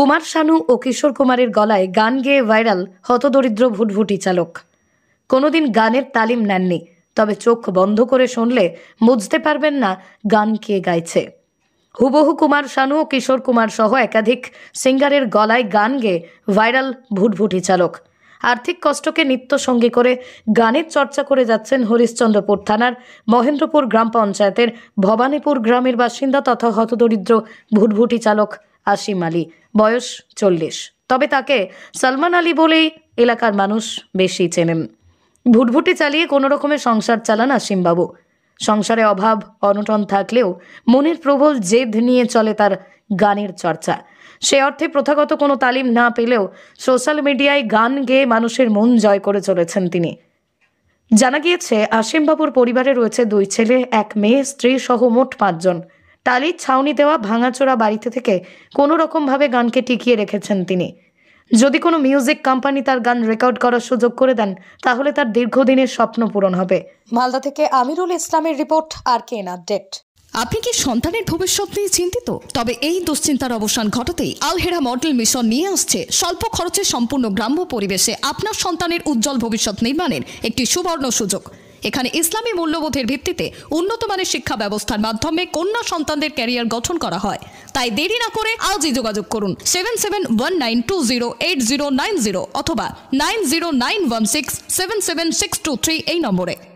কুমার শানু ও কিশোর কুমারের গলায় গান গেয়ে ভাইরাল হতদরিদ্র ভুটভুটি চালক কোনোদিন গানের তালিম নেননি তবে চোখ বন্ধ করে শুনলে বুঝতে পারবেন না গান কে গাইছে হুবহু কুমার শানু ও কিশোর কুমার সহ একাধিক সিঙ্গারের গলায় গান গেয়ে ভাইরাল ভুটভুটি চালক আর্থিক কষ্টকে নিত্য সঙ্গী করে গানের চর্চা করে যাচ্ছেন হরিশ্চন্দ্রপুর থানার মহেন্দ্রপুর গ্রাম পঞ্চায়েতের ভবানীপুর গ্রামের বাসিন্দা তথা হতদরিদ্র ভুটভুটি চালক আসিম আলী বয়স চল্লিশ তবে তাকে সালমান আলী বলেই এলাকার মানুষ বেশি চেনেন ভুটভুটি চালিয়ে কোনো রকমের সংসার চালান আসিমবাবু সংসারে অভাব অনটন থাকলেও মনের প্রবল জেদ নিয়ে চলে তার গানের চর্চা সে অর্থে প্রথাগত কোনো তালিম না পেলেও সোশ্যাল মিডিয়ায় গান গেয়ে মানুষের মন জয় করে চলেছেন তিনি জানা গিয়েছে আসিমবাবুর পরিবারে রয়েছে দুই ছেলে এক মেয়ে স্ত্রী সহ মোট পাঁচজন টালির ছাউনি দেওয়া ভাঙাচোরা বাড়িতে থেকে কোনো রকমভাবে গানকে টিকিয়ে রেখেছেন তিনি যদি কোনো মিউজিক কোম্পানি তার গান রেকর্ড করার সুযোগ করে দেন তাহলে তার দীর্ঘদিনের স্বপ্ন পূরণ হবে মালদা থেকে আমিরুল ইসলামের রিপোর্ট আর কে আপডেট আপনি কি সন্তানের ভবিষ্যৎ নিয়ে চিন্তিত তবে এই দুশ্চিন্তার অবসান ঘটাতেই আলহেরা মডেল মিশন নিয়ে আসছে স্বল্প খরচে সম্পূর্ণ গ্রাম্য পরিবেশে আপনার সন্তানের উজ্জ্বল ভবিষ্যৎ নির্মাণের একটি সুবর্ণ সুযোগ এখানে ইসলামী মূল্যবোধের ভিত্তিতে উন্নত মানের শিক্ষা ব্যবস্থার মাধ্যমে কন্যা সন্তানদের ক্যারিয়ার গঠন করা হয় তাই দেরি না করে আজই যোগাযোগ করুন seven seven one nine two zero eight zero nine zero অথবা nine zero nine one six seven seven six two three এই নম্বরে